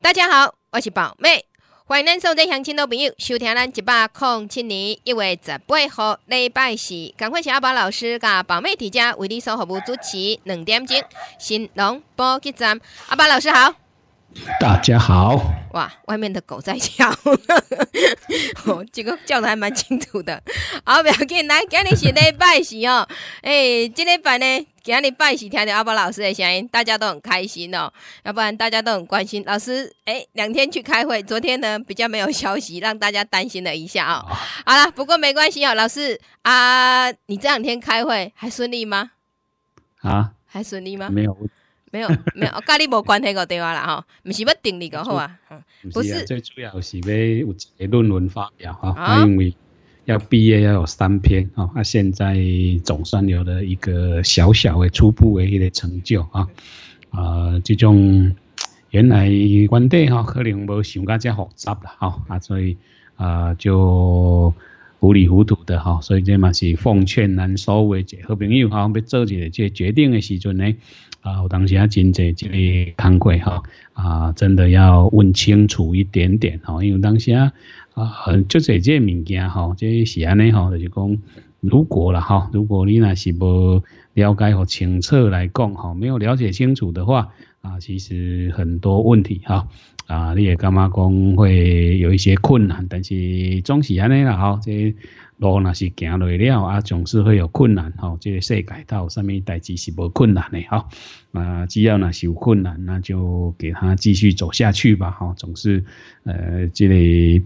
大家好，我是宝妹，欢迎收听相亲的朋友收听咱一百空七年，一月十八号礼拜四，赶快请阿宝老师甲宝妹提姐为你所服务主持两点钟新农播机站，阿宝老师好。大家好！哇，外面的狗在叫，哦，这个叫的还蛮清楚的。好，不要紧，来，给你新的拜喜哦。哎，今天拜呢，给你拜喜，听到阿宝老师的声音，大家都很开心哦。要不然大家都很关心老师。哎，两天去开会，昨天呢比较没有消息，让大家担心了一下哦。好了，不过没关系哦，老师啊，你这两天开会还顺利吗？啊？还顺利吗？没有。没有没有，跟你无关系个对话啦吼，唔是要定你个好啊？不是，最主要是要有一个论文发表哈，因为要毕业要有三篇啊。啊，现在总算有了一个小小的、初步的一个成就啊。啊，这种原来观点哈，可能无想家只复杂啦哈啊，所以啊，就糊里糊涂的哈，所以这嘛是奉劝咱所有一好朋友哈，要做起来这决定的时阵呢。啊，有当时啊真济即个惭愧哈，啊，真的要问清楚一点点哈，因为当时啊，啊，就是这物件哈，这是安尼哈，就是讲，如果了哈，如果你若是不了解和清楚来讲哈，没有了解清楚的话，啊，其实很多问题哈，啊，你也干嘛讲会有一些困难，但是总是安尼啦哈，这。多那是行累了啊，总是会有困难吼。这个世界到上面代志是无困难的哈。那只要那有困难，那就给他继续走下去吧哈。总是呃这里。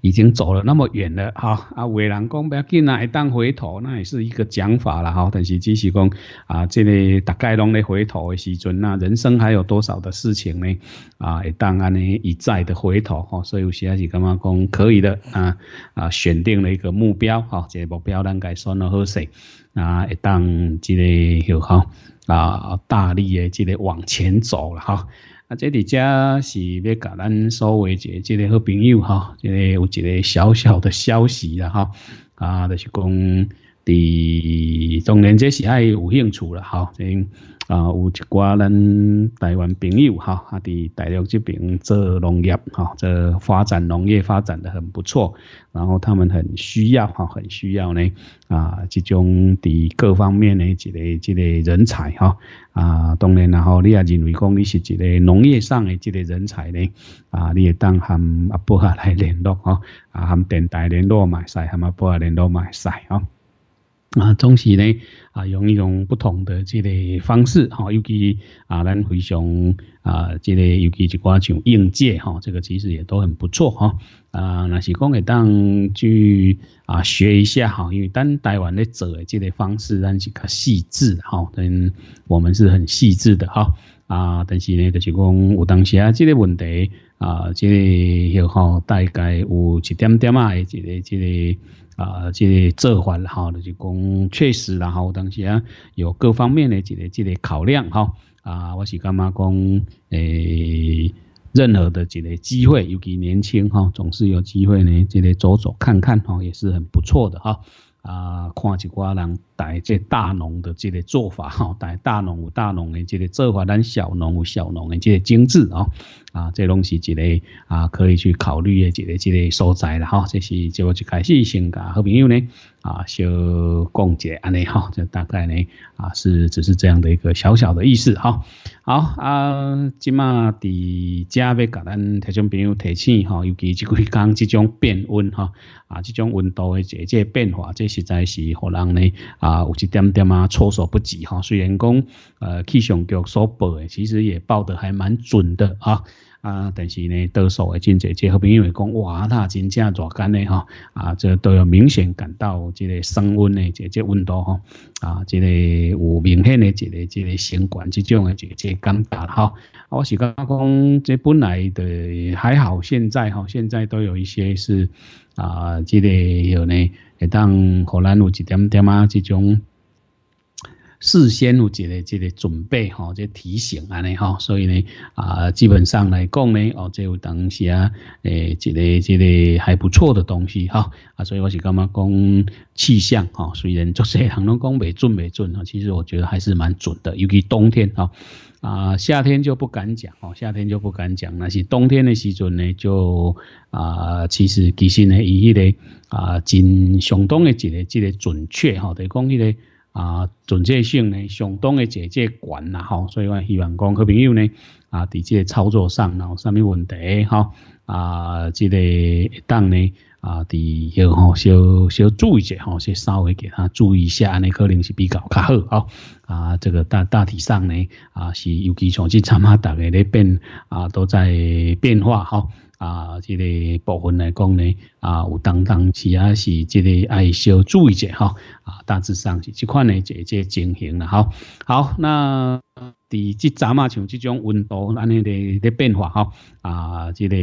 已经走了那么远了哈，啊，伟人讲不要紧啦，一当回头那也是一个讲法了哈。但是只是讲啊，这里大概拢咧回头的时阵，那人生还有多少的事情呢？啊，当安尼一再的回头哈，所以有时在是感觉讲可以的啊啊，选定了一个目标哈，这目标咱该算了好势啊，一当这个又好啊，大力的这个往前走了哈。啊，这里遮是要甲咱所谓一个一个好朋友哈，一个有一个小小的消息啦哈，啊，就是讲。第当然，这是爱有兴趣了哈。啊，有一寡咱台湾朋友哈，啊伫大陆这边做农业哈，这发展农业发展的很不错。然后他们很需要哈，很需要呢啊，这种伫各方面的一个这类人才哈啊。当然，然后你也认为讲你是一个农业上的这类人才呢啊，你也当含阿波来联络哈，含电台联络埋晒，含阿波联络埋晒哈。啊，总是呢，啊，用一种不同的这个方式，哈，尤其啊，咱非常啊，这个尤其一寡像应届，哈，这个其实也都很不错，哈，啊，那是讲给当去啊学一下，好，因为咱台湾的做的这个方式，咱是较细致，哈，咱我们是很细致的，哈。啊，但是呢，就是讲，有当时啊，这个问题啊，这个也好，大概有一点点啊，这个这个啊，这个做法哈，就是讲确实，然后当时啊，有各方面的这个这个考量哈，啊，我是干嘛讲，诶，任何的这个机会，尤其年轻哈，总是有机会呢，这个走走看看哈，也是很不错的哈。啊，看一寡人，大即大农的即个做法 吼，大大农有大农的即个做法，咱小农有小农的即个精致哦，啊，这拢是一个啊可以去考虑的一个即个所在啦吼，这是就要一开始先甲好朋友呢。啊，修讲解安尼哈，就大概呢啊，是只是这样的一个小小的意思哈。好啊，今嘛伫家要甲咱听众朋友提醒哈，尤其即几工即种变温哈啊，即种温度的这这变化，这实在是让人呢啊有一点点啊措手不及哈。虽然讲呃气象局所报的，其实也报的还蛮准的啊。啊，但是呢，多数诶，真侪，即好朋友会讲，哇，他真正热干呢哈，啊，即都有明显感到即个升温诶，即即温度哈，啊，即个有明显诶，即个即个升管即种诶，即即感觉哈。我是讲讲，即本来的还好，现在哈，现在都有一些是啊，即个有呢，会当可能有一点点啊，即种。事先有一个一个准备哈，即、提醒安尼哈，所以呢啊，基本上来讲呢哦，即有东西啊，诶，一个一个还不错的东西哈啊，所以我是感觉讲气象哈，虽然就是很多人讲没准没准哈，其实我觉得还是蛮准的，尤其冬天哈啊，夏天就不敢讲哦，夏天就不敢讲，那是冬天的时阵呢就啊，其实其实呢，伊迄个啊，真相当的一个一个准确哈，就讲迄个。啊，准确性呢相当的姐姐悬啦吼，所以我希望讲好朋友呢啊，伫这操作上然后啥物问题哈啊，这个当呢啊，要吼小小注意一下吼，先稍微给他注意一下，那可能是比较较好啊啊，这个大大体上呢啊是尤其像这炒麦大的那边啊都在变化哈。啊，这个部分来讲呢，啊，有当当时啊是这个爱小注意者哈，啊，大致上是这款呢，一个这情形了哈。好，那第即阵啊，像这种温度安尼的的变化哈，啊，这个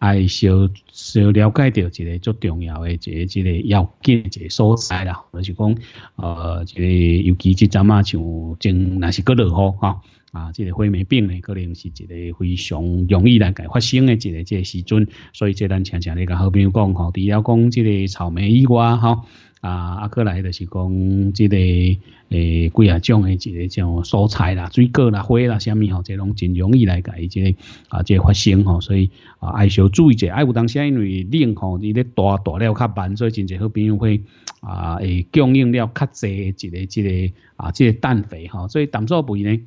爱小小了解到一个最重要的一个这个要紧一个所在啦，就是讲呃，这个尤其即阵啊，像正那是个落好哈。啊，这个灰霉病呢，可能是一个非常容易来个发生的一个这个时阵，所以这咱常常咧甲好朋友讲吼，除了讲这个草莓以外，吼、啊，阿过来就是讲这个诶，几啊种诶一个像蔬菜啦、水果啦、花啦，啥物吼，这拢真容易来个即个啊，即个发生吼，所以啊，爱少注意者，爱有当时因为冷吼，伊咧大大料较慢，所以真侪好朋友会啊，诶，供应了较济，一个一个啊，即个氮肥吼，所以氮素肥呢。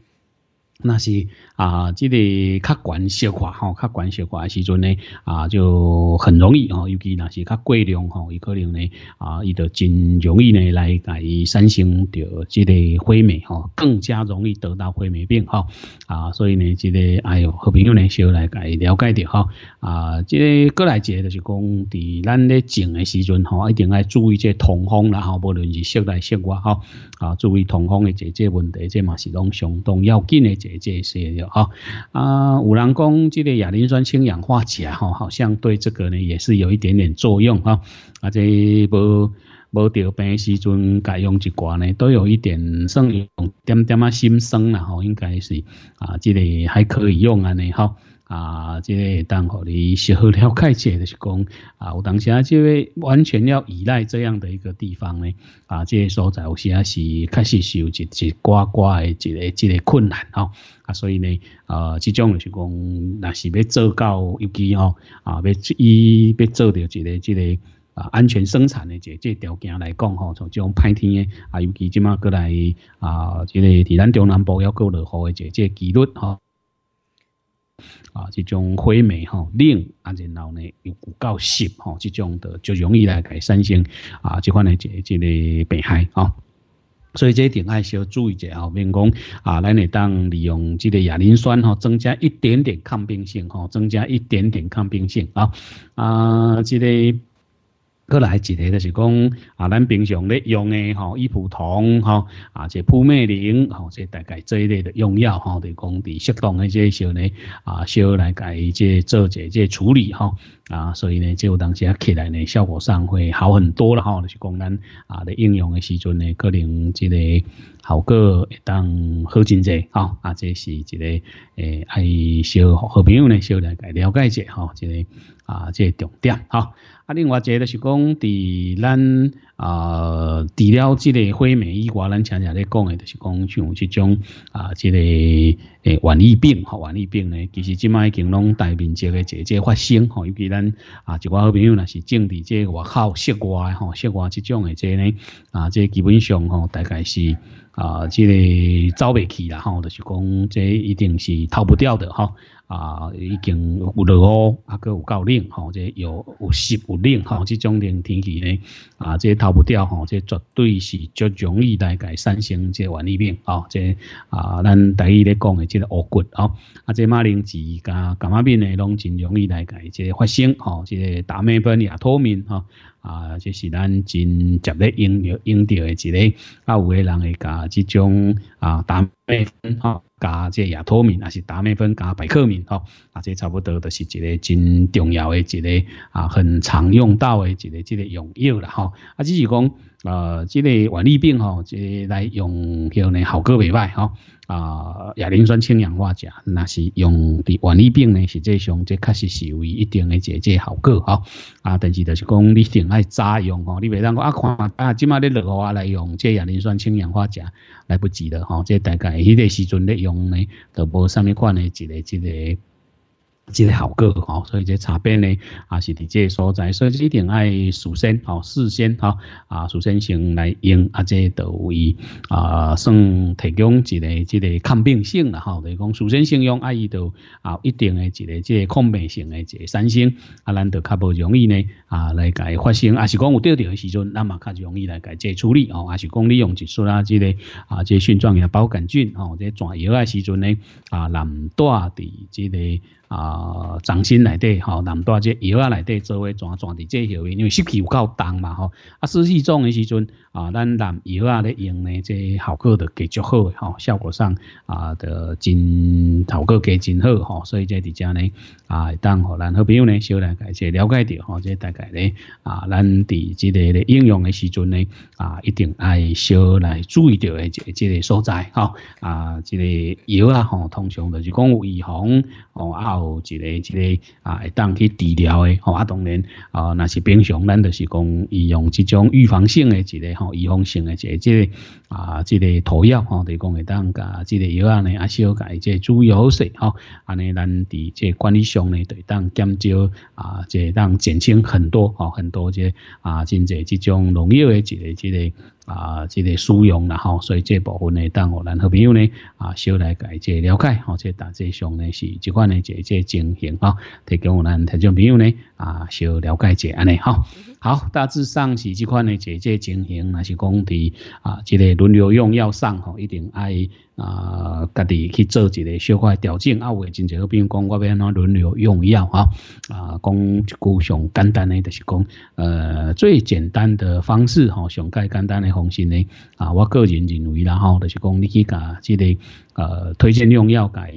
那是啊，即个较悬小块吼，较管小块时阵呢，啊，就很容易吼，尤其那是较过量吼，有可能呢，啊，伊就真容易呢来改产生着即个灰霉吼，更加容易得到灰霉病吼，啊，所以呢，即个哎哟，好朋友呢，需要来改了解着吼，啊，即个过来者就是讲，伫咱咧种的时阵吼，一定要注意即通风啦吼，无论是室内室外吼，啊，注意通风的这这问题，这嘛是拢相当要紧这。这些就哦。啊，五郎宫这个亚磷酸氢氧化钾吼，好像对这个呢也是有一点点作用啊。啊，这无无得病时阵，家用一挂呢，都有一点算用，点点啊心生啦吼，应该是啊，这个、还可以用啊呢，好。啊，即个当互你小了解者，就是讲，啊，有当时啊，即个完全要依赖这样的一个地方呢，啊，即个所在有时啊是确实受一一些寡怪的一个一个困难吼，啊，所以呢，啊，即种是讲，若是要做到尤其吼，啊，要伊要做到一个即个啊安全生产的一个即个条件来讲吼，从即种歹天，啊，尤其即马过来啊，即个伫咱中南部要过落雨的即个几率吼。啊，这种灰霉吼冷，啊，然后呢又够湿吼，这种的就容易来产生啊，这款的这这个病害啊，所以这一定爱要注意一下，免讲啊，咱会当利用这个亚磷酸吼，增加一点点抗病性吼，增加一点点抗病性啊啊，这个。过来，一个就是讲啊，咱平常咧用的吼，伊普通吼，啊，这扑灭灵吼，这大概这一类的用药吼，就讲伫适当的这些呢啊，小来改即做者即处理吼，啊，所以呢就当时起来呢，效果上会好很多了哈。就是讲咱啊在应用的时阵呢，可能这个。效果会当好真济吼，啊，这是一个诶，爱小好朋友呢，小来了解者吼，这个啊，这个重点吼，啊，另外一个是讲伫咱啊，除了这个灰美以外，咱常常咧讲诶，就是讲像这种啊，这个。诶，瘟疫病吼，瘟疫病呢，其实即卖经拢大面积个渐渐发生吼，尤其咱啊，一寡好朋友若是正伫即外口室外吼，室外即种诶即呢啊，即基本上吼大概是啊，即走未去啦吼，就是讲即一定是逃不掉的吼。啊，已经有落雨，啊，佮有高冷吼，即有有湿有冷吼，即种冷天气呢，啊，即逃不掉吼，即绝对是足容易来改产生即顽皮病哦，即啊，咱第一咧讲的即恶骨吼，啊，即马铃薯加感冒病呢，拢真容易来改即发生吼，即大麦粉也透明哈，啊，即是咱真值得应要应对的之一，啊，有个人会加即种啊打麦粉哦。加这亚脱敏，还是达美芬加百克敏吼，啊，这差不多都是一个真重要的一个啊，很常用到的一个这个用药了吼。啊，只是讲呃，这个顽固病吼，这来用药呢效果未歹吼。啊，亚磷酸氢氧化钾，那是用伫顽皮病咧，实际上这确实是有一定的解解效果哈。啊，但是就是讲你定爱早用哦，你袂当讲啊看啊，即马落热啊来用这亚磷酸氢氧化钾来不及了吼。这大概迄个时阵咧用咧，都无啥物款的一个。一个。即个效果吼，所以这差别咧，也是伫这所在，所以一定爱事先吼事先哈啊，事先先来用，啊，即个都位啊算提供一个即个抗病性啦吼。就讲事先先用，啊伊都啊一定的一个这抗病性的这产生，啊，咱得较不容易呢啊来改发生，啊是讲有得着的时阵，那么较容易来改这处理哦，啊是讲利用一术啊，即个啊这现状也包杆菌即这转药的时阵呢啊难大伫即个。啊，掌心内底吼，南大只药啊内底做为转转的这穴位，因为湿气有够重嘛吼。啊，湿气重的时阵啊，咱南药啊咧用呢，这效果都极足好嘅吼，效果上啊，的真效果加真好吼。所以这伫遮呢啊，当吼咱好朋友呢，小来解解了解着吼，这大概咧啊，咱伫即个咧应用的时阵呢啊，一定爱小来注意到诶即即个所在吼啊，即个药啊吼，通常就是讲有预防哦啊。一个、一个啊，会当去治疗的吼，啊，当然啊，那是平常咱就是讲，伊用这种预防性的一个吼，预防性的即个啊，即个涂药吼，就讲会当个即个药安呢，啊，稍改这即注意好些吼，安尼咱伫即管理上呢，就当减少啊，这当减轻很多吼，很多即啊，真侪即种农药的一个这个。啊，即、这个使用啦吼、所以这部分呢，当我咱好朋友呢啊，需要来解这了解，吼、哦，这大致上呢是即款呢，这这情形啊、哦，提供我咱听众朋友呢啊，需要了解一下安尼吼。好，大致上是这款的制剂情形，那是讲的啊，一个轮流用药上吼，一定爱啊，家己去做一个小块调整啊，有个见解，比如讲我要安怎轮流用药哈啊，讲一句上简单的就是讲呃最简单的方式吼，上简单的方式呢啊，我个人认为啦吼，就是讲你去甲这个呃推荐用药改。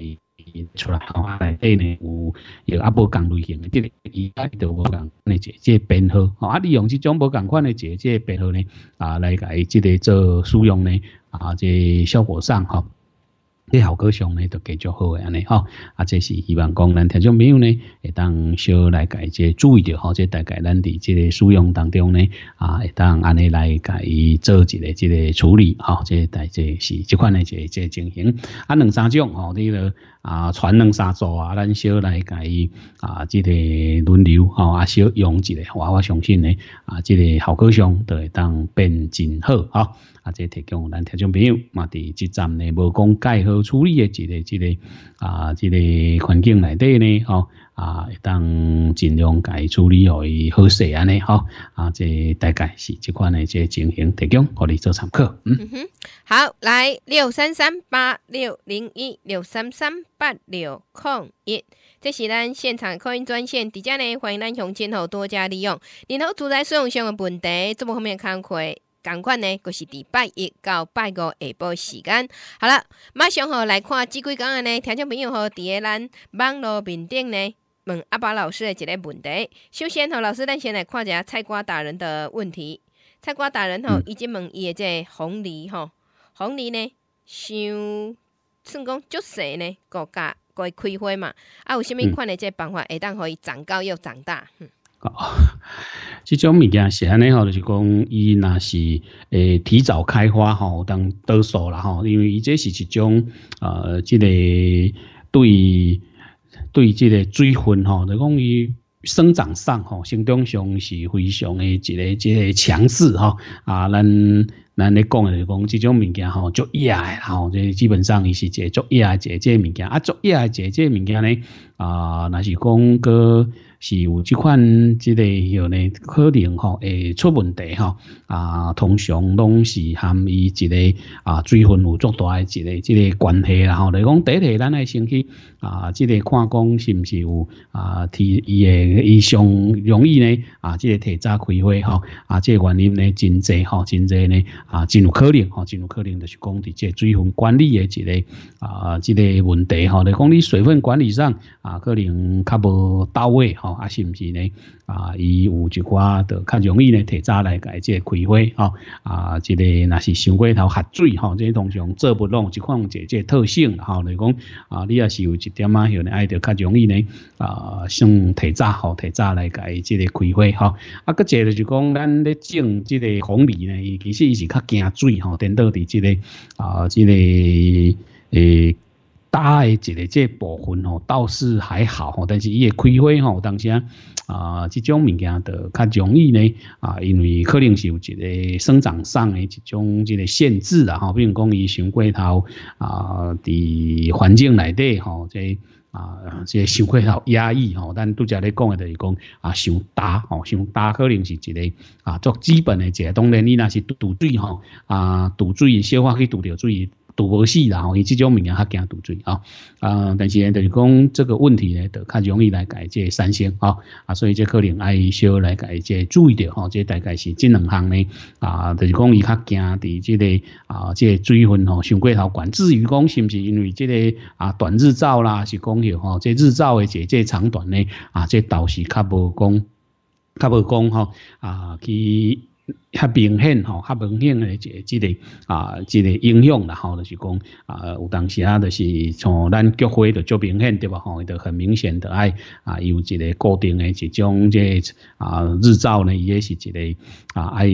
出来的话来对呢有有阿无共类型，即个仪器都无共款诶，即即编号吼，啊利用即种无共款诶，即即编号呢啊来甲伊即个做使用呢啊即效果上吼。即效果上咧都继续好诶，安尼吼，啊，这是希望讲咱听众朋友呢，会当少来改即注意着，吼，即大概咱伫即个使用当中呢，啊，会当安尼来家己做一个即个处理，吼。即大致是即款诶即个情形。啊，两三种吼，例著啊，传两三组啊，咱小来家己啊，即个轮流吼，啊，小用一个，我我相信呢，啊，即个效果上都会当变真好，吼，啊，即提供咱听众朋友嘛伫即站呢无讲介好。处理的一个一个啊，一个环境内底呢，吼啊，当尽量家处理好伊好势安尼，吼啊，即大概是即款诶，即情形提供互你做参考。嗯哼，好，来六三三八六零一六三三八六空一，这是咱现场客运专线，伫遮呢，欢迎咱雄亲吼多加利用。然后，住在使用上的问题，么后面看开。赶款呢，就是礼拜一到拜五下晡时间。好了，马上吼来看即几工安呢。听众朋友吼，伫诶咱网络面顶呢，问阿宝老师一个问题。首先吼，老师，咱先来看一下菜瓜达人的问题。菜瓜达人吼，伊即问伊诶，即红梨吼，红梨呢，想算讲就细呢，国家该开花嘛？啊，有啥物款的即办法，会当互伊长高又长大？哦，这种物件是安尼吼，就是讲伊那是诶提早开花吼，当得数啦吼。因为伊这是一种呃，即个对对即个水分吼，就讲伊生长上吼，生长上是非常诶一个一个强势吼啊。咱咱咧讲诶是讲这种物件吼，足竹叶吼，即基本上伊是一个足即竹叶，即即物件啊，足竹叶，即即物件咧啊，那是讲个。是有即款即个，有呢可能吼会出问题吼。啊，通常拢是含伊一个啊水分有足大诶，一个即个关系啦吼。来讲第一，咱来先去啊，即个看讲是毋是有啊，提伊诶，伊上容易呢啊，即个提早开花吼啊，即个原因呢真侪吼，真侪呢啊，真有可能吼，真有可能就是讲伫即个水分管理诶一个啊，即个问题吼。来讲你水分管理上啊，可能较无到位吼。啊，是毋是呢？啊，伊有一寡着较容易呢，提早来改这开花吼。啊，即个若是伤过头喝水吼，这个通常做不拢，即款这即特性吼来讲啊，你也是有一点啊，呢爱着较容易呢啊，先提早吼，提早来改这个开花吼，啊，佮者就是讲，咱咧种即个红米呢，伊其实伊是较惊水吼，等到伫即个啊，即个诶。打的一个这部分哦，倒是还好吼，但是伊会开花吼，当下啊，这种物件就较容易呢啊，因为可能是有一个生长上的一种这个限制啦哈，比如讲伊伤过头啊，伫环境内底吼，即啊即伤过头压抑吼，但拄则咧讲的就是讲啊伤打吼上打可能是一个啊作基本的个，当然你那是堵水吼啊堵水，消化去堵条水。赌博死啦吼，伊这种物件较惊赌罪啊，啊，但是呢，就是讲这个问题呢，就较容易来解这三性啊啊，所以这可能要少来解这注意着吼，这大概是这两项呢啊，就是讲伊较惊伫这个啊，这水分吼上过头管。至于讲是唔是因为这个啊短日照啦，是讲迄吼这日照的这这长短呢啊，这倒是较无讲较无讲吼啊去。较明显吼，较明显诶，一个即个啊，即个影响啦吼，就是讲啊，有当时啊，就是从咱菊花就足明显对吧吼，就很明显的爱啊，有一个固定诶一种即啊日照呢，伊也是一个啊爱。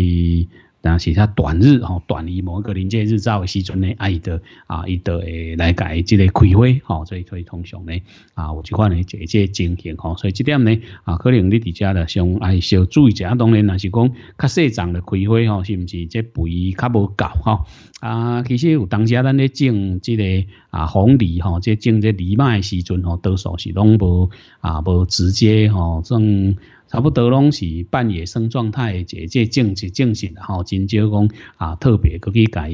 但是他短日吼，短于某一个临界日照的时阵呢，伊的啊，伊的会来改即个开花吼，所以可以通常呢啊，有就款呢，这这情形吼，所以这点呢啊，可能你伫遮咧像爱小注意者，当然若是讲较细长的开花吼，是毋是这肥较无够吼啊？其实有当时咱咧种即个啊红梨吼，即种即李麦的时阵吼，多数是拢无啊，无直接吼种。差不多拢是半野生状态，这只种是种是吼，真少讲啊，特别去去改，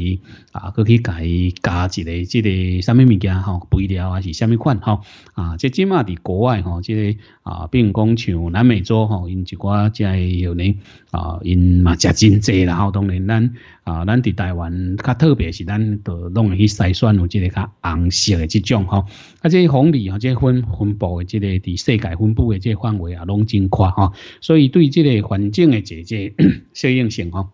啊，去去改加一个即个什么物件吼，肥料还是什么款吼啊，即起码伫国外吼，即个啊，并讲像南美洲吼，因一寡即个要呢啊，因嘛食真济啦，后当然咱。啊，咱伫台湾较特别是咱着拢会去筛选有即个较红色的即种吼，啊，即红利啊，即分分布的即、个伫世界分布的即范围啊，拢真宽吼，所以对即个环境的这这适应性吼。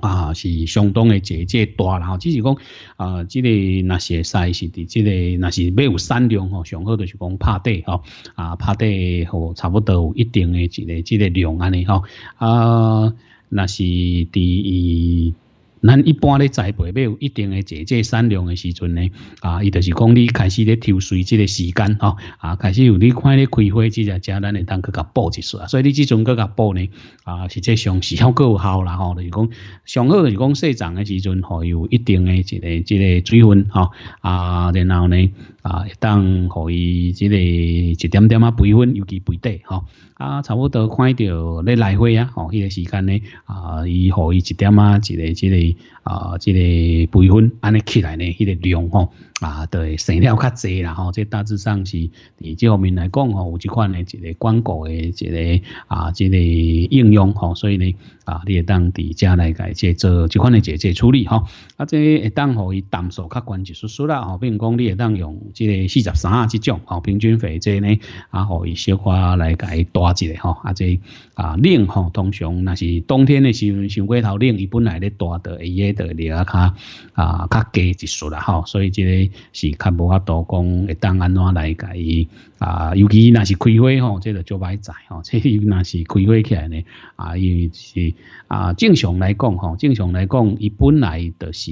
啊，是相当的这这大然后只是讲啊，这个那些赛是伫这个那是没有善良吼，上好就是讲拍底吼，啊拍底吼差不多有一定的这个这个量安尼吼，啊那是伫。咱一般咧栽培，要有一定的节节善良的时阵呢，啊，伊就是讲你开始咧抽水，即个时间吼，啊，开始有你看咧开花，即只遮咱会当去甲补一煞，所以你即阵去甲补呢，啊，实际上是好有效啦吼，就是讲上好就是讲细丛的时阵，有有一定的一个即个水分吼，啊，然后呢，啊，当可以即个一点点啊培分，尤其培底吼。啊，差不多看到咧来回啊，哦，迄个时间咧，啊，伊互伊一点啊，一个一个啊，即个培训安尼起来呢，迄个量吼啊，都成了较济啦吼。即大致上是，以这方面来讲吼，有一款呢，一个广告的一个啊，即个应用吼，所以呢啊，你会当伫家来改即做这款的即即处理吼。啊，即会当互伊探数较关一丝丝啦吼，并如讲你会当用即个四十三啊即种吼，平均费即呢，啊，互伊小化来改大一个吼。啊，即啊冷吼，通常那是冬天的时候，上过头冷，伊本来咧大的一嘢。得你啊，较啊，卡低一数啦吼，所以即个是较无法度讲会当安怎来甲伊啊？尤其那是开花吼，即个做歹仔吼，即是那是开花起来呢啊，又是啊，正常来讲吼，正常来讲，伊本来就是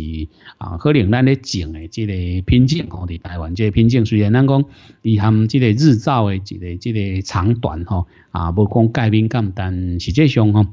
啊，可能咱咧种诶，即个品种吼，伫台湾即个品种，虽然咱讲伊含即个日照诶，即个即个长短吼啊，无讲改变咁，但实际上吼。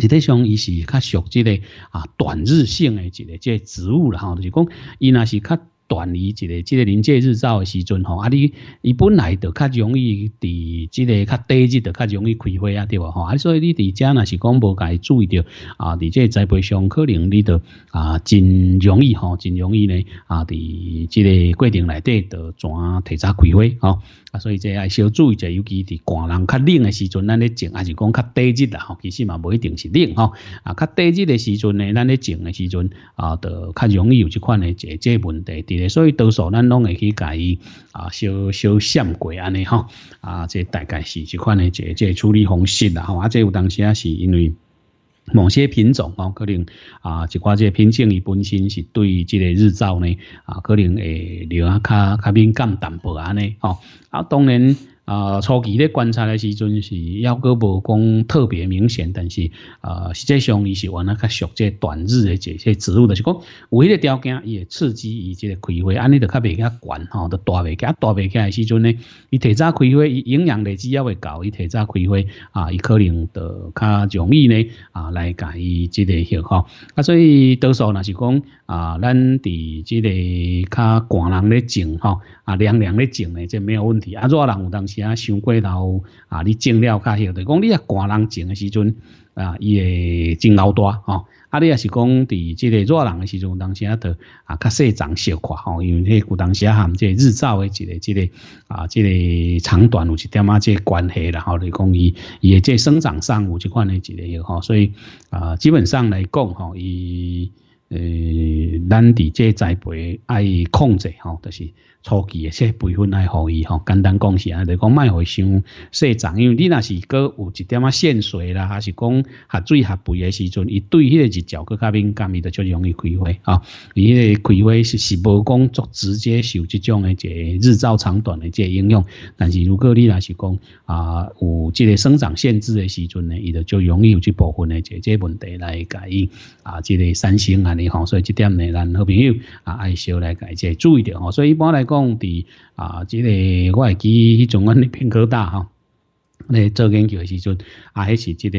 实际上，伊是较属即个啊短日性诶一个即植物啦吼，就是讲伊若是较短于一个即个临界日照诶时阵吼，啊你伊本来著较容易伫即个较短日著较容易开花啊，对无吼，啊所以你伫遮若是讲无家注意着啊，即个栽培上可能你著啊真容易吼，真容易咧啊伫即个过程内底著全提早开花啊。啊，所以这还小注意一尤其是寒冷、较冷的时阵，咱咧种，还是讲较低日啦吼。其实嘛，不一定是冷吼。啊，较低日的时阵呢，咱咧种的时阵，啊，就较容易有这款的这这问题，伫咧，所以多数咱拢会去甲伊啊，小小闪过安尼吼。啊，这大概是一款的这这处理方式啦吼。啊，这有当时啊是因为。某些品种哦，可能啊，一寡这品种伊本身是对即个日照呢，啊，可能会留啊较较敏感淡薄安尼哦，啊当然。啊，初期咧观察的时阵是，抑哥无讲特别明显，但是啊，实际上伊是往那个属这短日的这些植物，就是讲，有迄个条件，伊会刺激伊即个开花，安尼就较袂较悬吼，就大袂起，大袂起的时阵呢，伊提早开花，伊营养累积抑会够，伊提早开花啊，伊可能就较容易呢啊来甲伊即个叶吼，啊所以多数那是讲啊，咱伫即个较寒人咧种吼，啊凉凉咧种呢，这没有问题，啊热人有当。是啊，收过头啊！你种了甲许，就讲你啊，寒人种的时阵啊，伊会种老大吼。啊，你也是讲伫即个热人的时候，当下都啊，较细长小块吼，因为迄古当时含即个日照的即个、即个啊、这个长短有一点啊，个关系啦吼。你讲伊，伊的个生长上有即款的之类哟吼。所以啊，基本上来讲吼，伊呃，咱伫即栽培爱控制吼，就是。初期的说培训来学伊吼，简单讲是安尼，你讲卖会伤细长，因为你若是搁有一点啊线水啦，还是讲下水下肥的时阵，伊对迄个日照搁较敏感，伊着较容易开花啊。伊迄个开花是是无讲作直接受即种的即日照长短的即个影响，但是如果你若是讲啊有即个生长限制的时阵呢，伊着就容易有即部分的即个问题来甲伊啊，即个三星安尼吼，所以即点呢咱好朋友啊爱少来介意注意着吼，所以一般来讲。讲伫啊，即个我会记迄阵阮伫边科大吼，咧做研究诶时阵，啊，迄是这个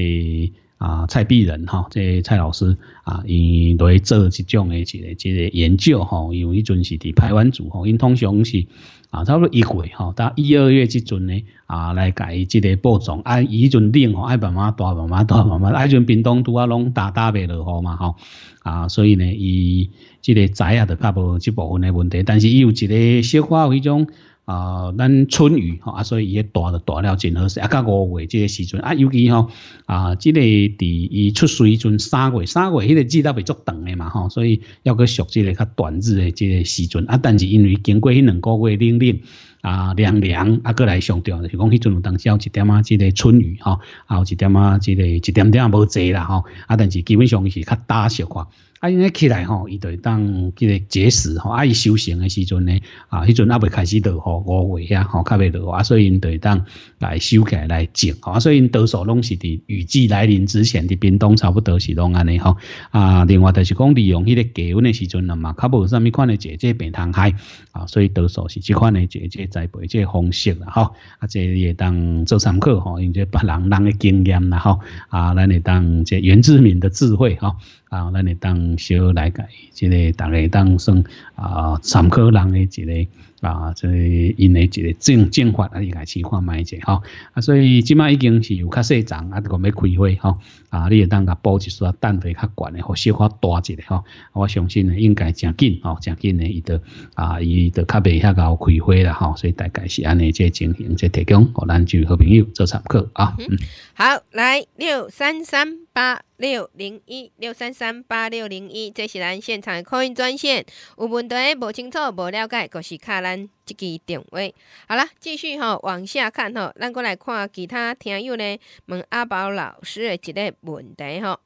啊蔡碧仁吼，即个蔡老师啊，伊来做即种诶一个，一个研究吼，因为迄阵是伫台湾吼，因通常是啊差不多一月吼，搭一二月即阵呢啊来改即个播种，啊以阵冷吼，爱慢慢大慢慢大慢慢，啊迄阵冰冻拄啊拢打打袂落雨嘛吼，啊所以呢伊。即个灾啊，就较无即部分诶问题，但是伊有一个小化有一种啊，咱春雨吼啊，所以伊个大就大了真好势，啊较五月即个时阵啊，尤其吼啊，即个伫伊出水阵三月三月，迄个季道未足长诶嘛吼，所以要去属即个较短字诶即个时阵啊，但是因为经过迄两个月冷冷啊凉凉啊过来上吊，就讲迄阵有当时有一点啊即个春雨吼，啊有一点啊即个一点点啊无济啦吼啊，但是基本上是较大小化。啊，因咧起来吼，伊就当即个节食吼，啊，伊修行的时阵呢，啊，迄阵阿未开始落吼五月呀，吼，较未落啊，所以因就当来修改来吼。啊，所以因多数拢是伫雨季来临之前的冰冻差不多是拢安尼吼，啊，另外就是讲利用迄个低温的时阵了嘛，较无啥物款的解解病汤海，啊，所以多数是即款的解解栽培即方式啦，吼，啊，即也当做参考吼，用即别人人的经验啦，吼，啊，咱会当即原住民的智慧，吼。啊，咱会当小来改，即个大概当算啊，参考人诶，一个啊，这个因诶一个正正法应该情卖一些吼。啊，所以即卖已经是有较细长啊，这个要开花吼。啊，你会当甲补一束氮肥较悬诶，或小可大一点吼。我相信呢，应该诚紧吼，诚紧呢，伊都啊，伊都较未遐够开花啦吼。所以大概是安尼即情形即提供，我咱就好朋友做参考啊。嗯，好，来六三三八。六零一六三三八六零一，这是咱现场的 c 音专线。有问题无清楚无了解，还是敲咱这己定位。好了，继续吼往下看吼，咱过来看其他听友呢问阿宝老师的一个问题吼。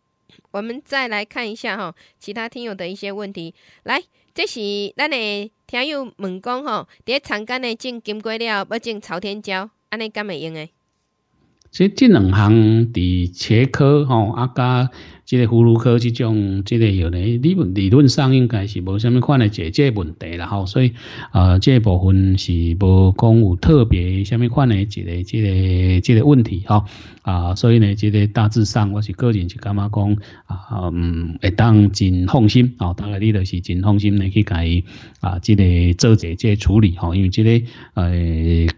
我们再来看一下吼，其他听友的一些问题。来，这是咱的听友问讲吼，伫长竿的种金龟了，要种朝天椒，安尼敢会用诶？即这两项伫切科吼，啊加即个葫芦科即种即个有呢，理论理论上应该是无虾米款的解决问题啦吼，所以呃，即部分是无讲有特别虾米款的一个即个即个问题吼，啊，所以呢，即个大致上我是个人是感觉讲啊，嗯，会当真放心吼，大概你就是真放心的去改啊，即个做者即个处理吼，因为即个呃，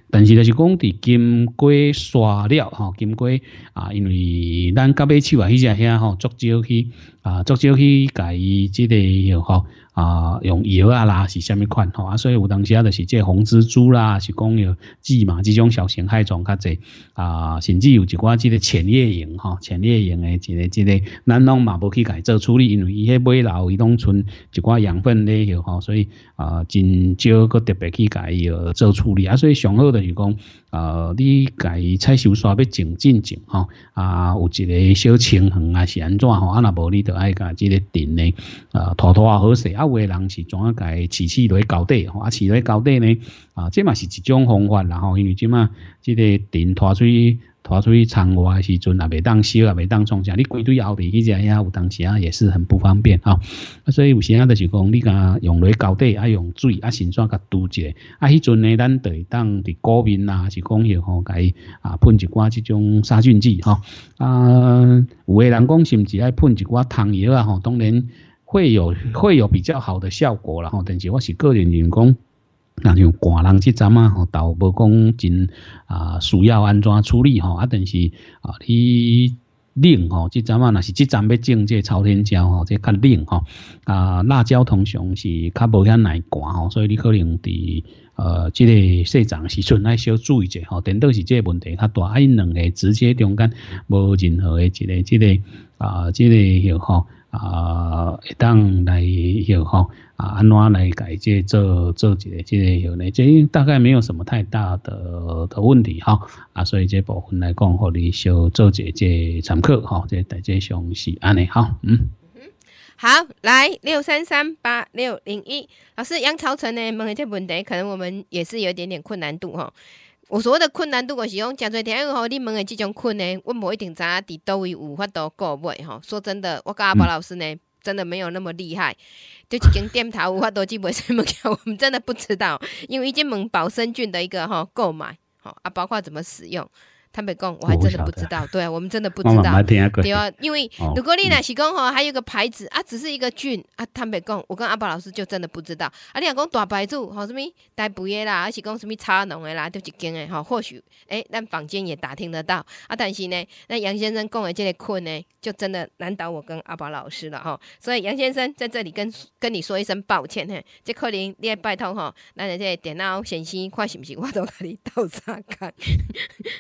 但是就是讲伫金龟刷料吼。金过啊，因为咱甲尾秋啊，迄只兄吼，足少去啊，足少去甲伊即个吼啊，用药啊啦是虾米款吼啊，所以有当时啊，就是即红蜘蛛啦，是讲要寄嘛，即种小型害虫较侪啊，甚至有一寡即个潜叶蝇吼，潜叶蝇诶，即个即个，咱拢嘛无去伊做处理，因为伊迄尾老伊拢存一寡养分咧吼，所以啊，真少个特别去介意做处理啊，所以上好的是讲。呃，你家菜收啥要静静静吼，啊，有一个小平衡啊是安怎吼？啊，那无你得爱家即个田呢？啊，拖拖啊好势，啊，有个人是怎啊家饲饲去搞底，吼啊，饲去搞底呢？啊，这嘛是一种方法啦吼，因为即嘛即个田拖水。拖出去场外的时阵也未当烧，也未当冲下，你规堆后头去只遐，有当时啊也是很不方便哈。所以有时啊就是讲，你甲用雷胶底啊用水啊先先甲堵一下，啊，迄阵呢咱得当伫高明啊是讲许吼伊啊喷一寡这种杀菌剂哈。啊，有诶人讲甚至爱喷一寡汤药啊，吼，当然会有会有比较好的效果了哈。但是我是个人员工。那像寒人即阵啊吼，倒无讲真啊需要安怎处理吼，啊但是啊，你冷吼即阵啊，若是即阵要种即朝天椒吼，即较冷吼啊，辣椒通常是较无遐耐寒吼，所以你可能伫呃即个生长时阵爱小注意者吼，等到是即个问题较大，因两个直接中间无任何的一个、即个啊、即个许吼啊会当来许吼。啊，安怎来改？这做做者即样呢？即大概没有什么太大的的问题哈。啊，所以这部分来讲，和你小做者即参考哈。这大家上是安尼哈。嗯，好，来六三三八六零一老师杨朝成呢？问的这问题，可能我们也是有点点困难度哈。我所谓的困难度，我是用假如听吼，你问的这种困难，我无一知啥，伫叨位有法度购买哈？说真的，我跟阿宝老师呢？真的没有那么厉害，就已跟店台五花多计为什么？我们真的不知道，因为已经门保生菌的一个哈购买，好啊，包括怎么使用。坦白讲，我还真的不知道。对啊，我们真的不知道。对啊，因为如果你那是讲吼，还有个牌子啊，只是一个菌啊，坦白讲，我跟阿宝老师就真的不知道。啊，你讲讲大白柱吼，什么大补的啦，还是讲什么茶农的啦，都是间的吼，或许诶，那坊间也打听得到。啊，但是呢，那杨先生讲的这个困呢，就真的难倒我跟阿宝老师了哈。所以杨先生在这里跟跟你说一声抱歉嘿，这可能你也拜托吼，那你个电脑信息看是不是我都那里倒查看，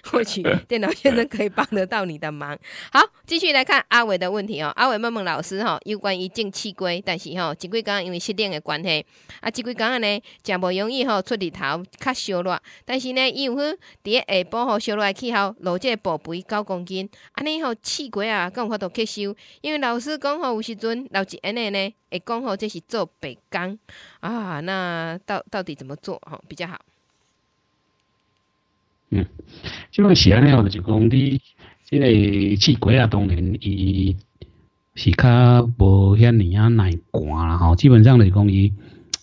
或许。电脑现在可以帮得到你的忙。好，继续来看阿伟的问题哦。阿伟梦梦老师哈，有关于进气龟，但是哈，气龟刚因为失恋的关系，啊，气龟刚刚呢，真不容易哈，出日头较烧热，但是呢，有为第一下晡吼烧热的气候，落这宝贝九公斤，安尼吼气龟啊，更有法度吸收。因为老师讲吼，有时阵老一安尼呢，会讲吼，这是做白工啊，那到到底怎么做哈比较好？嗯，即个尼呢，就是讲你，即个刺龟啊，当然伊是较无遐尔啊耐寒啦吼，基本上就是讲伊。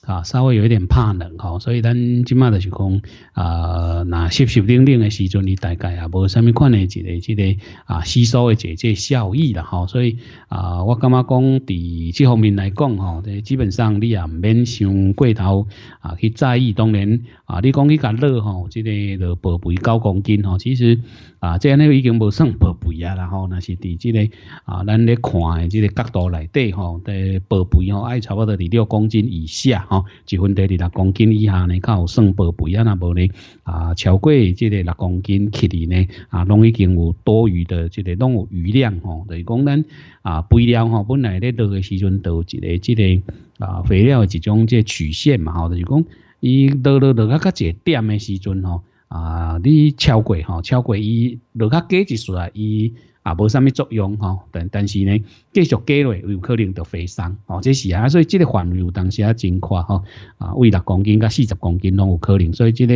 啊，稍微有一点怕冷吼，所以咱即马就是讲啊，那湿湿冷冷的时阵，你大概也无什么款的一个一个啊吸收的即个效益啦吼。所以啊，我感觉讲伫这方面来讲吼，这基本上你也唔免想过头啊去在意。当然啊，你讲你家热吼，即个就暴肥九公斤吼，其实啊，即样尼已经无算暴肥啊。然后那是伫即个啊咱咧看的即个角度内底吼，伫暴肥吼爱差不多在六公斤以下。一分得二六公斤以下呢，够算薄肥啊，那无呢？啊，超过这个六公斤起里呢，啊，拢已经有多余的这个，拢有余量吼。就是讲，咱啊，肥料吼，本来咧落个时阵，都有一个这个啊肥料一种这曲线嘛吼。就是讲，伊落落到较较一点的时阵吼，啊，你超过吼，超过伊，落较低一算伊。啊，无什物作用吼，但但是呢，继续加落有可能就肥伤哦，这是啊，所以即范围流当时啊真宽吼，啊，五六公斤到四十公斤都有可能，所以即个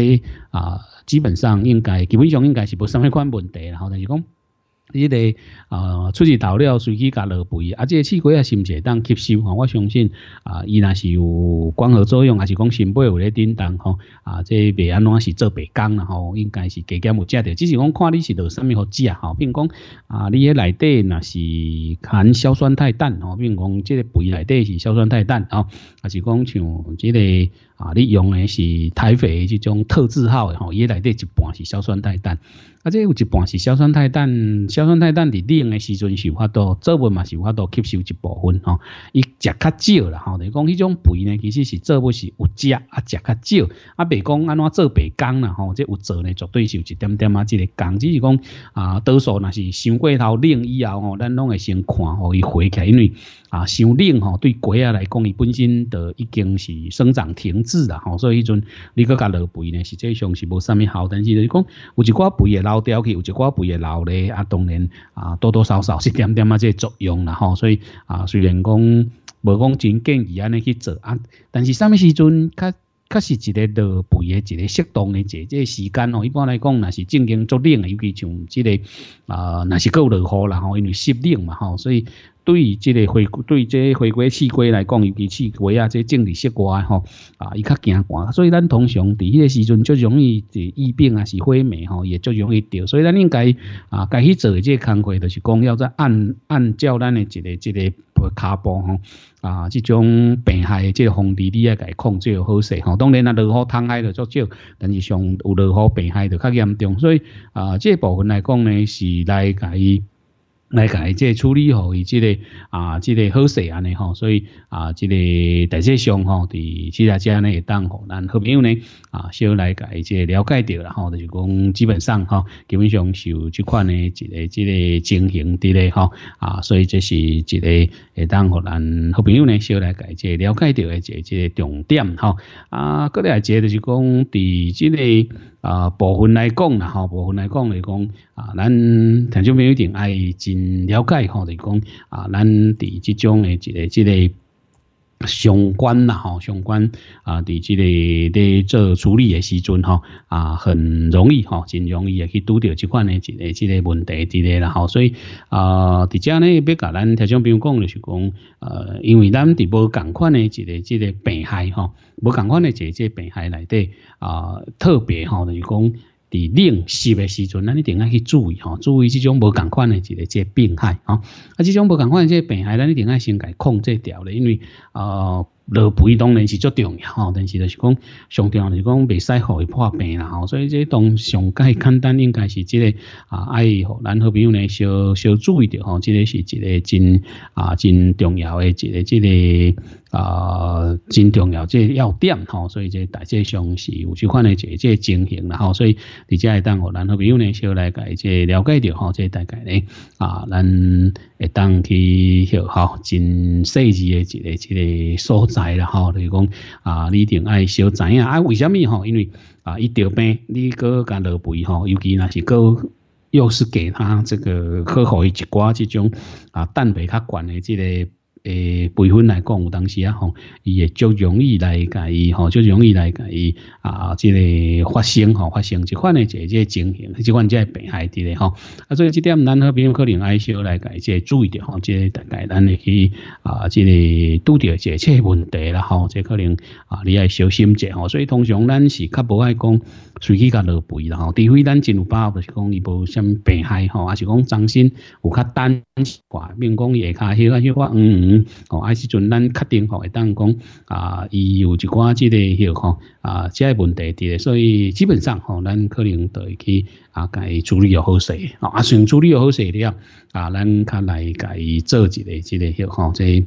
啊基本上应该基本上应该是无啥物款问题，然后就是講。一个啊，出去倒了，随机加落肥，啊，这饲鸡也是毋是当吸收？我相信啊，伊若是有光合作用，还是讲新贝有咧叮动吼？啊，这袂安怎是做白工啦吼？应该是加减有食的，只是讲看你是落啥物好食啊？吼，并讲啊，你迄内底那是含硝酸态氮吼，并讲即个肥内底是硝酸态氮啊，还是讲像即个啊，你用的是台肥即种特字号吼，伊内底一半是硝酸态氮。啊，这有一半是硝酸钛氮，硝酸钛氮伫冷诶时阵，是有法度，做物嘛，是有法度吸收一部分吼。伊食较少啦，吼。你讲迄种肥呢，其实是做物是有食啊，食较少啊，袂讲安怎做白工啦，吼。即有做呢，绝对有一点点啊，即个工只是讲啊，多数那是伤过头冷以后吼，咱拢会先看吼，伊回起，因为啊，伤冷吼对鸡啊来讲，伊本身就已经是生长停滞啦，吼。所以迄阵你搁甲落肥呢，实际上是无啥物好。但是就是讲，有一寡肥诶。人。老掉去有一寡肥的老咧，啊，当然啊，多多少少是点点啊，这作用啦吼。所以啊，虽然讲无讲真建议安尼去做啊，但是什么时阵，确确实一个落肥的，一个适当的这个时间哦，一般来讲那是正经做冷的，尤其像这个啊，那是够落好啦吼，因为湿冷嘛吼，所以。对，即个花，对即个花瓜、刺瓜来讲，尤其刺瓜啊，即政治西瓜吼，啊，伊较惊寒，所以咱通常伫迄个时阵，就容易个疫病啊，是毁灭吼，也足容易着。所以咱应该啊，该去做即个工课，就是讲要再按按照咱的一个一个步卡步吼，啊，即种病害即个防治，你也该控制好势吼。当然啊，落雨摊海就足少，但是上有落雨病害就较严重，所以啊，即、个部分来讲呢，是来己。来解即处理好伊即个啊，即个好势安尼吼，所以啊，即个大致上吼，对其他家呢会当吼，咱好朋友呢啊，小来这即了解掉啦吼，就是讲基本上吼，基本上是有即款呢，一个即个情形的咧吼啊，所以这是一个会当吼，咱好朋友呢，小来这即了解掉的即个重点吼啊，个来一个就是讲，伫即个。啊、部分来讲啦，吼、部分来讲来讲啊，咱听众朋友一定爱真了解吼，来、讲、啊，咱伫这种诶一个一个。相关呐，吼，相关啊，伫即个咧做处理诶时阵，吼，啊，很容易，吼，真容易会去拄着即款诶一个即个问题，之类啦，吼，所以啊，伫遮呢，要甲咱，听众比如讲，就是讲，呃，因为咱伫无共款诶一个、即个病害，吼，无共款诶一个即个病害内底啊，特别，吼就是讲。伫冷湿的时阵，咱一定爱去注意吼，注意这种无同款的一个即病害吼，啊，这种无同款的即病害，咱一定爱先改控制掉嘞，因为啊。落肥当然是足重要吼，但是就是讲上就是讲袂使互伊破病啦吼，所以这当上解简单应该是这个啊，爱吼，咱好朋友呢小小注意着吼，这个是一个真啊真重要诶一个这个啊真重要即要点吼，所以即大致上是有即款诶即个情形啦吼，所以你遮会当互咱好朋友呢小来解即了解着吼，即大概呢啊，咱会当去吼吼真细致诶一个一个所在。系啦吼，就是讲啊，你一定爱少食呀。啊，为什么吼？因为啊，一条病你个加落肥吼，尤其那是个又是给他这个喝下一挂这种啊，蛋白较悬的这个诶，培训来讲，有当时啊，吼，伊会足容易来甲伊，吼，就容易来甲伊啊，即个发生吼，发生即款诶一个情形，即款即个病害之类，吼。啊，所以即点咱和平可能爱少来甲伊，即个注意着，吼，即个大概咱会去啊，即个拄着即些问题啦，吼，即可能啊，你爱小心者，吼。所以通常咱是较无爱讲随机甲落肥啦，吼，除非咱真有把握，五是讲伊无啥物病害，吼，还是讲长身有较单寡，比如讲会较迄款迄款，嗯。哦，啊，是阵咱确定吼会当讲啊，伊有一寡即个迄吼啊，即个问题伫咧，所以基本上吼，咱可能著会去啊，家处理好势，啊，先处理好势了，啊，咱较来家做一个即个迄吼即。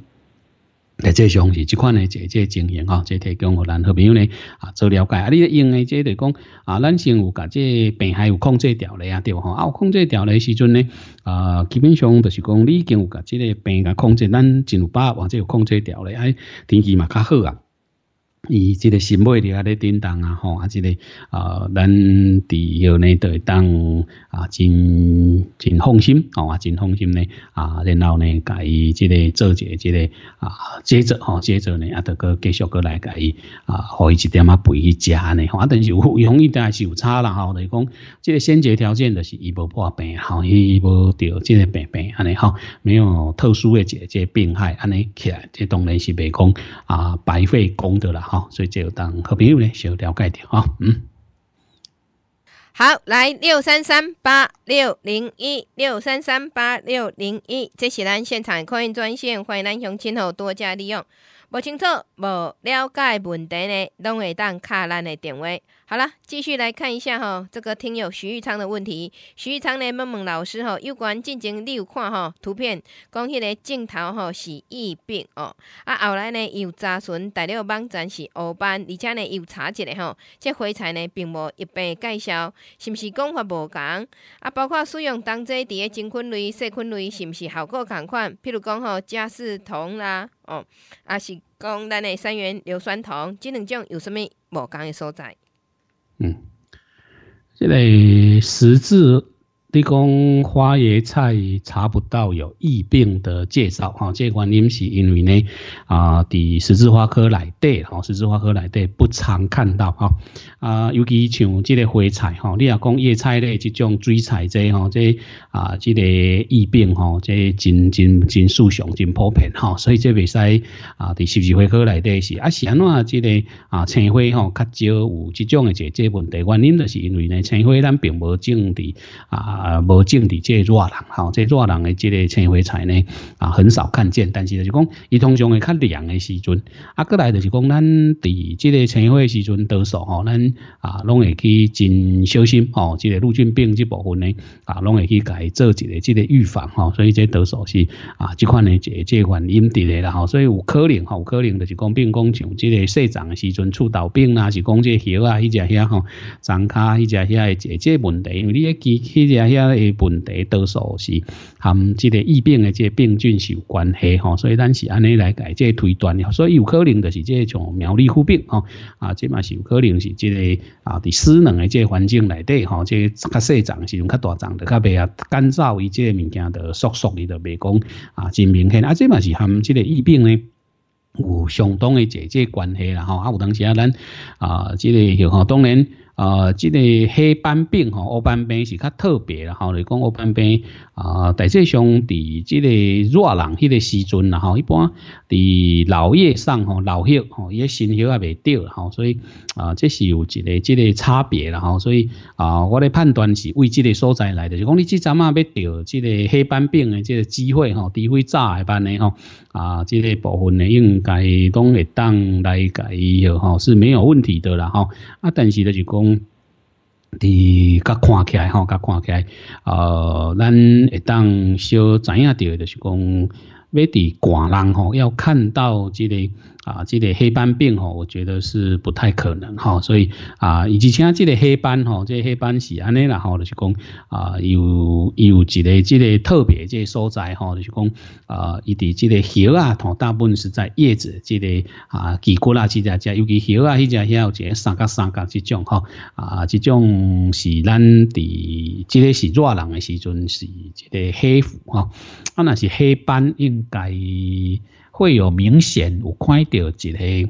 实际上，是这款的这个这经营吼，这提供给咱好朋友呢啊做了解啊。你用的这就讲啊，咱先有把这病还有控制掉了啊，对无吼？啊，有控制掉了时阵呢，呃，基本上就是讲你已经有把这个病啊控制，咱进入八或者有控制掉了，哎，天气嘛较好啊。伊即个新买伫啊，咧震动啊，吼啊，即个啊，咱伫药内会当啊，真真放心吼啊，真放心咧啊，然后呢，甲伊即个做一即个啊，接着吼，接着呢，也着阁继续阁来甲伊啊，互伊一点仔肥食呢，啊，但是有容易但是有差啦，吼，等是讲即个先决条件的是伊无破病，吼，伊无着即个病病安尼吼，没有特殊的即个病害安尼起来，即当然是袂讲啊白费功德啦。好，所以就当和朋友呢，就了解一点啊。嗯，好，来六三三八六零一六三三八六零一，这是咱现场的客运专线，欢迎南雄今后多加利用。不清楚、不了解问题呢，拢会当卡咱的电话。好了，继续来看一下哈。这个听友徐玉昌的问题，徐玉昌呢，问问老师哈，有关进前你有看哈图片，讲迄个镜头哈是疫病哦。啊，后来呢又查询大陆网站是黑斑，而且呢又查一下哈，这花材呢并无一般介绍，是毋是讲法无同？啊，包括使用当伫诶真菌类、细菌类，是毋是效果同款？譬如讲吼，甲氏酮啦，哦，啊是讲咱的三元硫酸铜，即两种有什物无同的所在？嗯，这类十字你讲花椰菜查不到有疫病的介绍哈，这原因是因为呢啊，伫十字花科内底哈，十字花科内底不常看到哈啊，尤其像这个花菜哈，你也讲叶菜类，即种水菜这哈这啊，这个疫病哈，这真真真时常真普遍哈，所以这未使啊，伫十字花科内底是啊，是安怎？这个啊，青花哈较少有即种的这这问题，原因就是因为呢，青花咱并无种在啊。啊，无种伫即热人，吼，即热人诶，即个青花菜呢，啊，很少看见。但是就是讲，伊通常会较凉诶时阵。啊，过来就是讲，咱伫即个青花时阵多数吼，咱啊，拢会去真小心吼，即个陆军病即部分呢，啊，拢会去改做一个即个预防吼。所以即多数是啊，即款诶一即款因伫咧啦吼。所以有可能吼，有可能就是讲，兵讲像即个细长诶时阵出痘病啦，是讲即叶啊、迄只遐吼、长卡迄只遐诶，即个问题，因为你一记起只。嘅问题多数是含即个疫病诶即个病菌是有关系吼，所以咱是安尼来解即推断，所以有可能就是即像苗栗发病吼，啊，即嘛是有可能是即个啊，伫湿冷诶即环境内底吼，即较细长是用较大长的较未啊干燥伊即物件的缩缩离的未讲啊，真明显啊，即嘛是含即个疫病呢，有相当的姐姐关系啦吼，啊，有当时啊咱啊即个吼，当然。啊即个黑斑病吼黑斑病是较特别啦吼就讲黑斑病啊大致上伫即个热人迄个时阵啦吼一般伫老叶上吼老叶吼伊诶新叶也袂着啦吼所以啊这是有一个即个差别啦吼所以啊我咧判断是为即个所在来的就是讲你即站啊要着即个黑斑病的即个机会吼除非早诶斑诶吼啊即个部分应该拢会当来解伊迄吼是没有问题的啦吼啊但是就是讲伫较看起，来吼较看起，来，呃，咱会当小知影到，就是讲要伫观人吼，要看到即个。啊，这个黑斑病哦，我觉得是不太可能哈，所以啊，以及像这个黑斑吼，这个、黑斑是安尼啦，吼，就是讲啊，有有一个这个特别这个所在吼，就是讲啊，伊伫这个叶啊，吼，大部分是在叶子这个啊，枝骨啦，之只之尤其叶啊，迄只遐有一个三角三角这种吼，啊，这种是咱伫这个是热人诶时阵是这个黑腐吼，啊，那是黑斑应该。会有明显，有看到一些。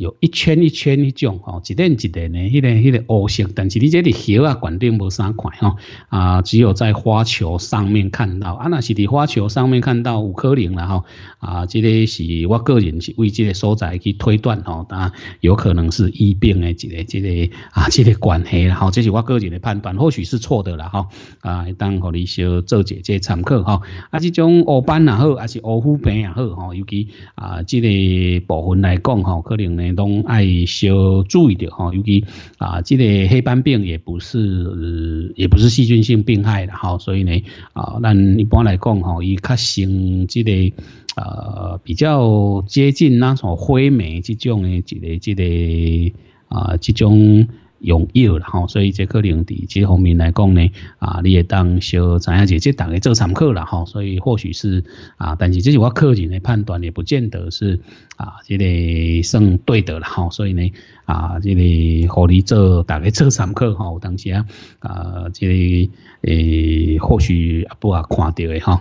有一圈一圈迄种吼，一点一点呢，迄个迄个乌色，但是你这里叶啊，管定无啥看吼，啊，只有在花球上面看到。啊，那是伫花球上面看到五颗零了吼，啊，这个是我个人是为这个所在去推断吼，啊，有可能是疫病的一个、一个啊、这个关系啦吼，这是我个人的判断，或许是错的啦吼，啊，当互你小做姐姐参考哈，啊，这种乌斑也好，还是乌肤病也好吼，尤其啊，这个部分来讲吼，可能呢。拢爱少注意点哈，尤其啊，这个黑斑病也不是也不是细菌性病害的哈，所以呢啊，咱一般来讲吼，伊较像这个呃比较接近那种灰霉这种的这个这个啊这种。用药啦吼，所以这可能伫这方面来讲呢，啊，你会当小知影起，这大概做参考啦吼。所以或许是啊，但是这是我个人的判断，也不见得是啊，这个算对的啦吼。所以呢，啊，这个互你做大概做参考吼，当时啊，啊，这个诶，或许不啊，看到的吼。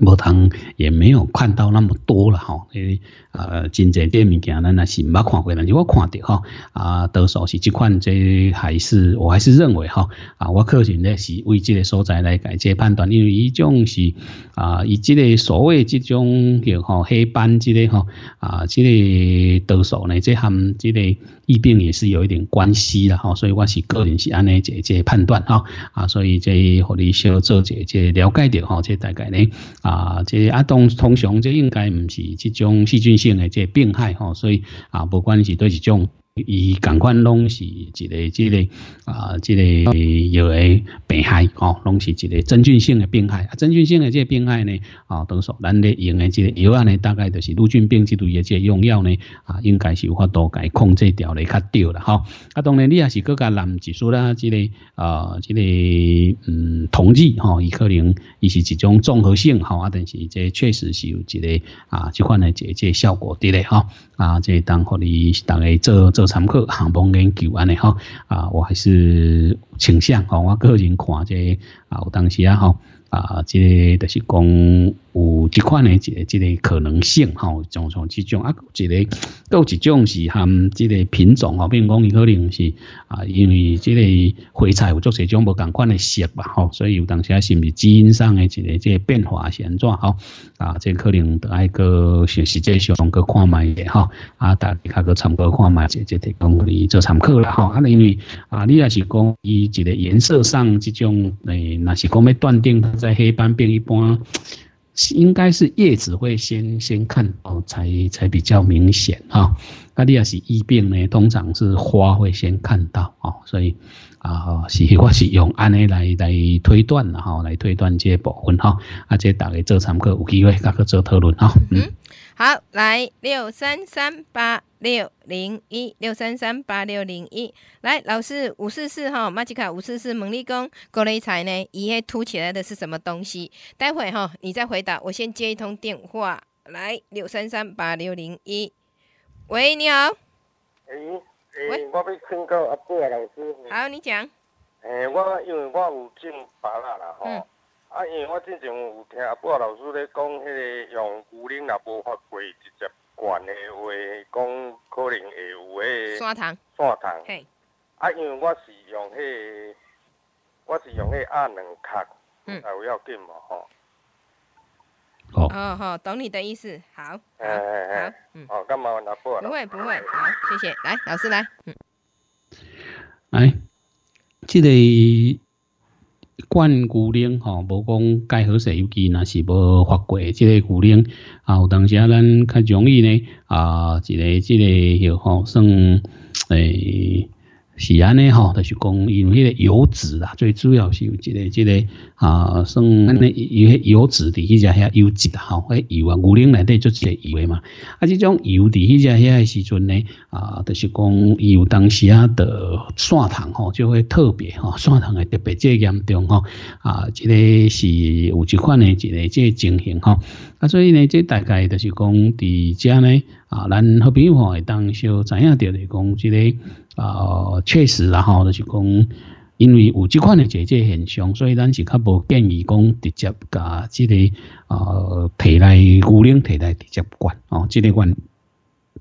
无通也没有看到那么多了吼，诶，啊，真侪店物件，咱那是毋捌看过，但是我看到吼，啊，多少是即款，即还是我还是认为吼，啊，我个人咧是为据个所在来解这判断，因为伊种是啊，伊即个所谓即种叫吼黑斑之类吼，啊，之类多少呢，即含即类疫病也是有一点关系啦吼，所以我是个人是安尼一解判断吼，啊，所以即，互你小做一解了解着吼，即大概咧。啊，即啊通通常即应该唔是即种细菌性的即病害吼，所以啊，不管是对一种。伊共款拢是一个，即个啊，即个药诶病害吼，拢是一个真菌性诶病害啊。真菌性诶即个病害呢，等于说咱咧用诶即个药呢，大概就是陆菌病之类诶即个用药呢，啊，应该是有法度甲伊控制调咧，较着啦吼。啊，当然你也是搁甲男指素啦，即个啊，即个嗯，同志吼，伊可能伊是一种综合性吼啊，但是即确实是有一个啊，即款诶即个效果伫咧吼啊，即当互你逐个做做。参考航空研究安尼吼，啊，我还是倾向吼，我个人看即啊，有当时啊吼，啊，即就是讲。有即款诶，一个即个可能性吼，种种即种啊，一个有一种是含即个品种吼，如讲伊可能是啊，因为即个花材有做些种无同款诶色吧吼，所以有当时是毋是基因上诶一个即个变化安状吼啊，即可能要爱搁实际上再看卖个吼啊，大家较搁参考看卖即即条供伊做参考啦吼啊，因为啊，你若是讲伊一个颜色上即种诶，若是讲要断定它在黑斑变一般。应该是叶子会先先看到，才才比较明显哈。那你要是疫病呢，通常是花会先看到哦。所以啊，是我是用安尼来来推断哈，来推断这部分哈。啊，这大概做参考，有机会，甲去做讨论哈。嗯。好，来六三三八六零一，六三三八六零一，来老师五四四哈，玛吉卡五四四蒙力工郭雷财呢，一夜凸起来的是什么东西？待会哈，你再回答，我先接一通电话。来六三三八六零一，喂，你好。诶、诶，我要请教阿伯老师。好，你讲。诶，我因为我有进发了啦，吼。啊，因为我之前有听波老师咧讲，迄个用牛奶啊，无法过直接灌的话，讲可能会有诶。砂糖。砂糖。嘿。啊，因为我是用迄，个，我是用迄个鸭两壳，嗯，啊，有要紧嘛吼。好。哦，好，懂你的意思。好。哎哎哎。好。嗯。哦，干嘛我拿过来？不会，不会。好，谢谢。来，老师来。嗯。哎，这里。灌牛奶吼，无讲钙和石油基，那是无法过这个牛奶啊，有当时啊，咱较容易呢啊，一个、这个学生诶。是安尼吼，就是讲用迄个油脂啦，最主要是有一个、一个啊，算安尼有油脂伫迄只遐油脂吼，迄油啊，牛奶内底做个油嘛。啊，这种油伫迄只遐时阵呢，啊，就是讲有当时啊，的血糖吼就会特别吼，血糖会特别这严重吼，啊，这个是有一款的，一个这情形吼。啊，所以呢，这大概就是讲伫遮呢啊，咱和吼化当小知影着的讲这个。啊，确实，然后就是讲，因为有这款的姐姐很凶，所以咱是较无建议讲直接甲即个啊体内牛奶体内直接管，哦，即个管。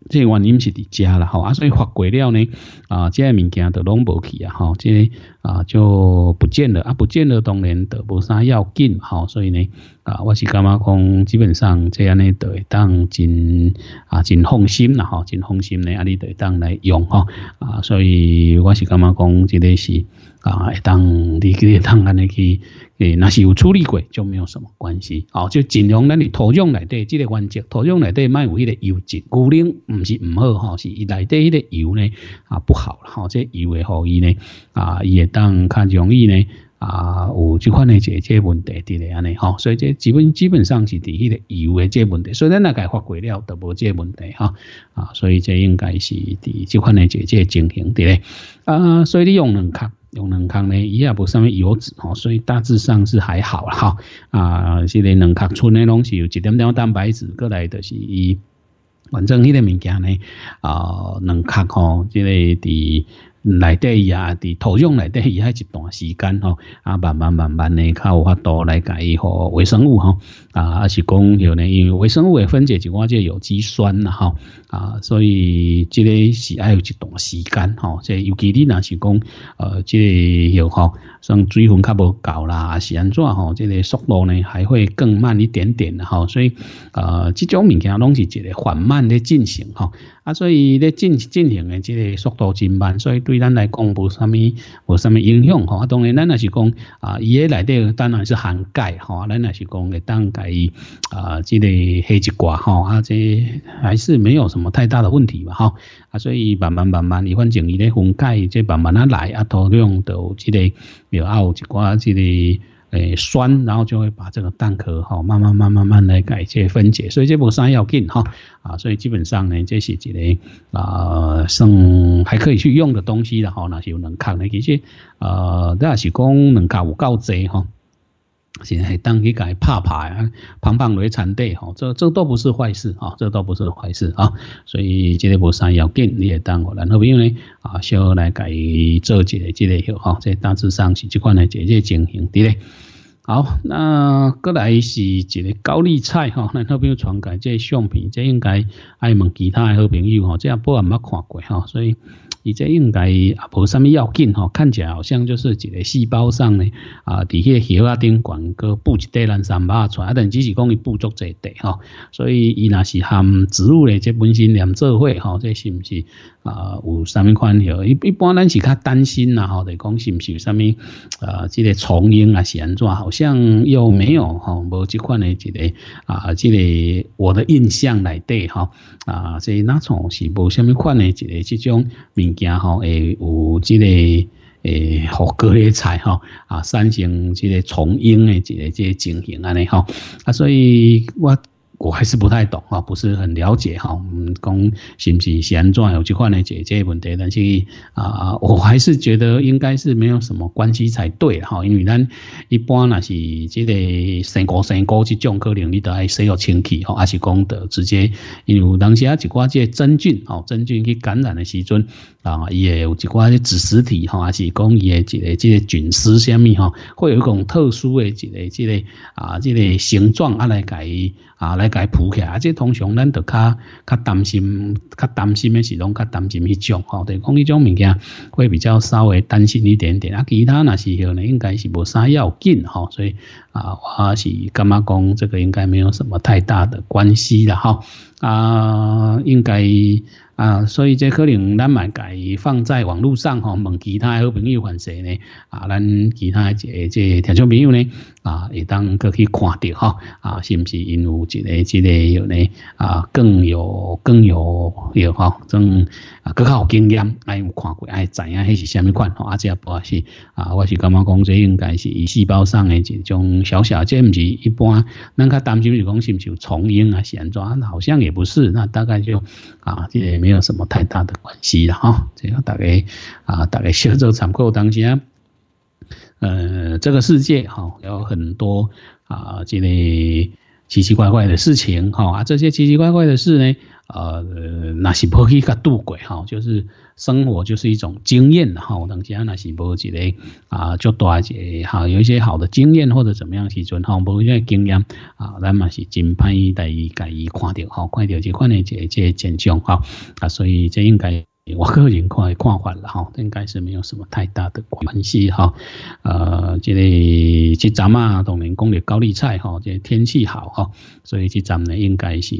这原因是伫家了吼啊，所以发过了呢，啊，这物件都拢无去啊吼，这啊就不见了啊，不见了当然都无啥要紧吼，所以呢啊，我是感觉讲，基本上这样呢，会当真啊真放心啦吼，真放心呢，啊，你会当来用吼，啊，所以我是感觉讲，这个是。啊，当你去烫安尼去，诶，那是有处理过，就没有什么关系。哦，就尽量咱你土壤来对这个环节，土壤来对卖有迄个油质，固定唔是唔好哈，是内底迄个油呢啊不好哈，这油会何伊呢啊，伊会当较容易呢啊有即款诶一即问题的咧安尼哈，所以这基本基本上是伫迄个油诶即问题，所咱然那个发过了，都无即问题哈啊，所以这应该是伫即款诶一即情形的咧啊，所以你用两克。用两康呢，伊也无甚物油脂吼，所以大致上是还好啦哈。啊，这个两康村的东西有一点点蛋白质过来，就是以反正迄个物件呢。啊，两康吼，这伫。内底伊也，伫土壤内底伊也，一段时间吼，啊，慢慢慢慢的靠法度来，甲伊吼微生物吼。啊，还是讲，有呢，因为微生物会分解，就我这有机酸了哈，啊，所以这个是还有一段时间，吼，这尤其你那是讲，呃，这，吼，像水分较无够啦，还是安怎，吼，这个速度呢还会更慢一点点，吼，所以，呃，这种物件拢是一个缓慢的进行，哈，啊，所以咧进进行的这个速度真慢，所以对咱来讲无什么无什么影响，吼，当然咱那是讲，啊，伊个内底当然是含钙，吼，咱那是讲会当钙。诶，啊，这个黑一挂吼，啊这还是没有什么太大的问题吧哈，啊所以慢慢慢慢，伊反正伊咧分解，这慢慢啊来啊，都用都这个有啊有一挂这个。诶酸，然后就会把这个蛋壳哈，慢慢慢慢慢来解分解，所以这部山要紧哈，啊所以基本上呢，这是一个啊剩还可以去用的东西的后那是有能抗的，其实啊，这也是讲能够够济哈。现在当一个怕怕啊，胖胖来参对吼，这这都不是坏事啊，这都不是坏事啊，所以这个不三要见你也当我然后朋友呢啊，想来改做一下这个哟哈，这大致上是这款的一个情形，对嘞。好，那过来是一个高丽菜哈，然后朋友传个这相片，这应该爱问其他的好朋友哈，这样不俺冇看过哈，所以。伊这应该也无啥物要紧吼，看起来好像就是一个细胞上呢，啊，伫迄个叶啊顶管个布一得两三来，串，但只是讲伊不足在地吼，所以伊那是含植物嘞，这本身连做伙吼，这是不是啊有啥物款许？一一般咱是较担心啦吼，得讲是毋是有啥物呃，即个虫蝇啊、是安怎？好像又没有吼，无即款嘞一个啊，即个我的印象来底吼，啊，这那哪是无啥物款嘞一个即种惊吼诶，有即个诶好各的菜吼啊，三生即个虫瘿诶，即个即个情形安尼吼啊，所以我我还是不太懂啊，不是很了解哈。嗯，讲是不是旋转有即款诶这这问题，但是啊，我还是觉得应该是没有什么关系才对哈。因为咱一般那是即个生果生果即种可能你都爱洗有清气吼，还是讲得直接，因为有当时啊，一寡即真菌吼，真菌去感染的时阵。啊，伊会有一寡咧子实体吼，还是讲伊诶一个即个菌丝虾米吼，会有一种特殊诶一个即个啊，即个形状啊来甲伊啊来甲伊铺起啊。即通常咱着较较担心，较担心诶是拢较担心迄种吼，对，讲迄种物件会比较稍微担心一点点啊。其他那时候呢，应该是无啥要紧吼，所以啊，我是感觉讲这个应该没有什么太大的关系啦吼。啊，应该啊，所以这可能咱嘛该放在网络上吼，问其他好朋友关谁呢，啊，咱其他这些这听众朋友呢。啊，会当去去看到哈，啊，是不是因为一个这个有呢？啊，更有、更有有哈，种啊，更较有经验，因有看过，会知影迄是虾米款？吼，啊，这也不是，啊，我是感觉讲这应该是细胞上的一种小小，这毋是一般，咱较担心是讲是毋是有虫蝇啊、是安怎？好像也不是，那大概就啊，也没有什么太大的关系了哈，这个大概啊，大概小做参考，当啊。呃，这个世界哈有很多啊这类奇奇怪怪的事情哈啊，这些奇奇怪怪的事呢，呃，那是不可以去度鬼哈，就是生活就是一种经验哈。哈，当下那是不一个啊，就多一些好有一些好的经验或者怎么样时阵哈，无些经验啊，咱嘛是真歹在己看到哈，看到这款的这这现象哈啊，所以这应该。我个人看看法了哈，应该是没有什么太大的关系哈。呃，即个即咱啊，同年公的高丽菜哈，即天气好哈。所以这站呢，应该是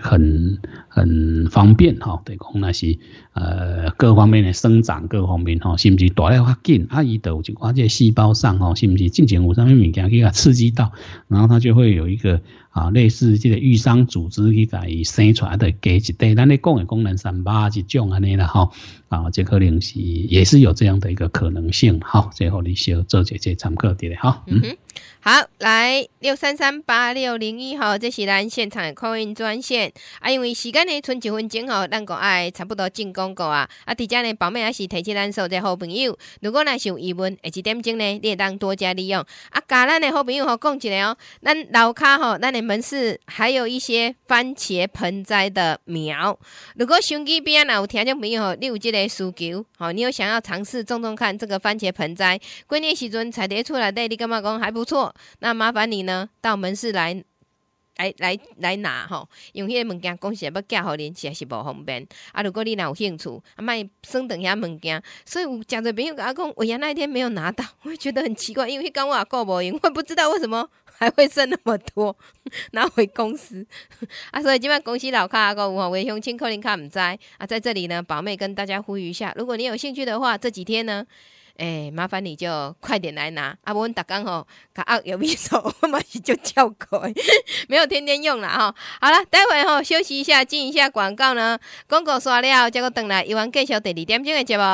很很方便哈。对讲那是呃，各方面的生长，各方面哈，甚至大了较紧，啊，伊斗就关节细胞上哈，是不是进行有脏物物件去甲刺激到，然后它就会有一个啊，类似这个愈伤组织去伊生出来的，给一对咱你讲的功能三八这种安尼了哈。啊，这颗零是也是有这样的一个可能性好，最后你先做姐姐参考的哈。嗯好，来六三三八六零一号，这是咱现场的客运专线啊，因为时间呢剩几分钟哦，咱个爱差不多进广告啊啊，底下呢宝妹也是提醒咱所在好朋友，如果是有疑问，二一点钟呢，你当多加利用啊。加咱的好朋友吼，讲起来哦，咱老卡吼，咱的门市还有一些番茄盆栽的苗，如果手机边啊有听众朋友你有这个。需求好，你有想要尝试种种看这个番茄盆栽，过年时阵采蝶出来戴一根帽公还不错，那麻烦你呢到门市来。来来来拿用因为物件公司要寄互恁，是也是无方便。啊，如果你若有兴趣，啊，麦剩等遐物件，所以有诚侪朋友甲我讲，我呀那一天没有拿到，我会觉得很奇怪，因为迄工我也顾无用，我不知道为什么还会剩那么多，拿回公司啊。所以今晚公司老客阿公我为乡亲可能较毋知啊。在这里呢，宝妹跟大家呼吁一下，如果你有兴趣的话，这几天呢。哎，麻烦你就快点来拿，啊，文打工吼，他阿有一手，嘛是就叫乖，没有天天用了哈。好了，待会吼休息一下，进一下广告呢，广告刷了，再个等来又还继续第二点钟的节目。